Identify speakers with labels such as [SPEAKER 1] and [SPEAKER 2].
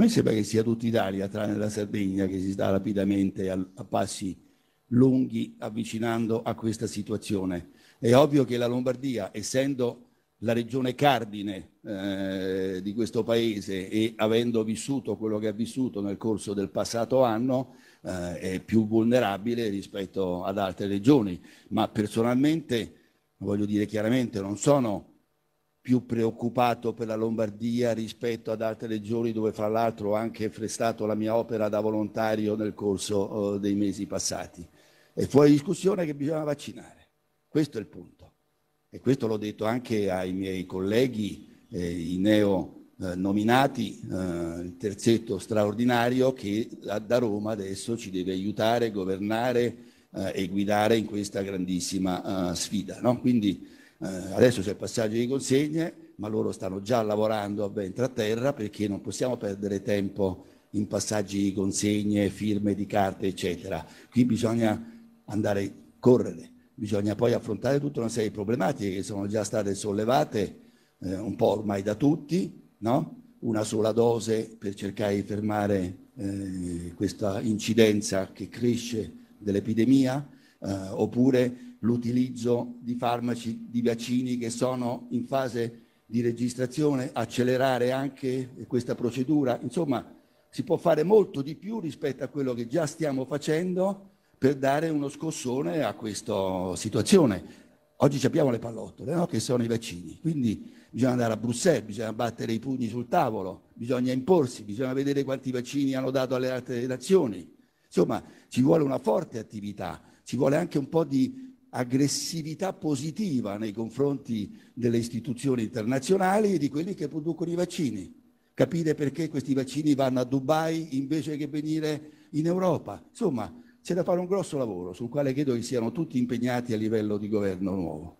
[SPEAKER 1] me sembra che sia tutta Italia, tranne la Sardegna, che si sta rapidamente a, a passi lunghi avvicinando a questa situazione. È ovvio che la Lombardia, essendo la regione cardine eh, di questo paese e avendo vissuto quello che ha vissuto nel corso del passato anno eh, è più vulnerabile rispetto ad altre regioni, ma personalmente voglio dire chiaramente non sono più preoccupato per la Lombardia rispetto ad altre regioni dove fra l'altro ho anche prestato la mia opera da volontario nel corso eh, dei mesi passati. E fuori discussione che bisogna vaccinare, questo è il punto. E questo l'ho detto anche ai miei colleghi, eh, i neo eh, nominati, eh, il terzetto straordinario che da, da Roma adesso ci deve aiutare, governare eh, e guidare in questa grandissima eh, sfida. No? Quindi eh, adesso c'è il passaggio di consegne, ma loro stanno già lavorando a ventre a terra perché non possiamo perdere tempo in passaggi di consegne, firme di carte, eccetera. Qui bisogna andare a correre, bisogna poi affrontare tutta una serie di problematiche che sono già state sollevate eh, un po' ormai da tutti, no? una sola dose per cercare di fermare eh, questa incidenza che cresce dell'epidemia, eh, oppure l'utilizzo di farmaci, di vaccini che sono in fase di registrazione, accelerare anche questa procedura. Insomma, si può fare molto di più rispetto a quello che già stiamo facendo per dare uno scossone a questa situazione. Oggi abbiamo le pallottole, no? che sono i vaccini, quindi bisogna andare a Bruxelles, bisogna battere i pugni sul tavolo, bisogna imporsi, bisogna vedere quanti vaccini hanno dato alle altre nazioni. Insomma, ci vuole una forte attività, ci vuole anche un po' di aggressività positiva nei confronti delle istituzioni internazionali e di quelli che producono i vaccini. Capire perché questi vaccini vanno a Dubai invece che venire in Europa. Insomma, c'è da fare un grosso lavoro sul quale credo che siano tutti impegnati a livello di governo nuovo.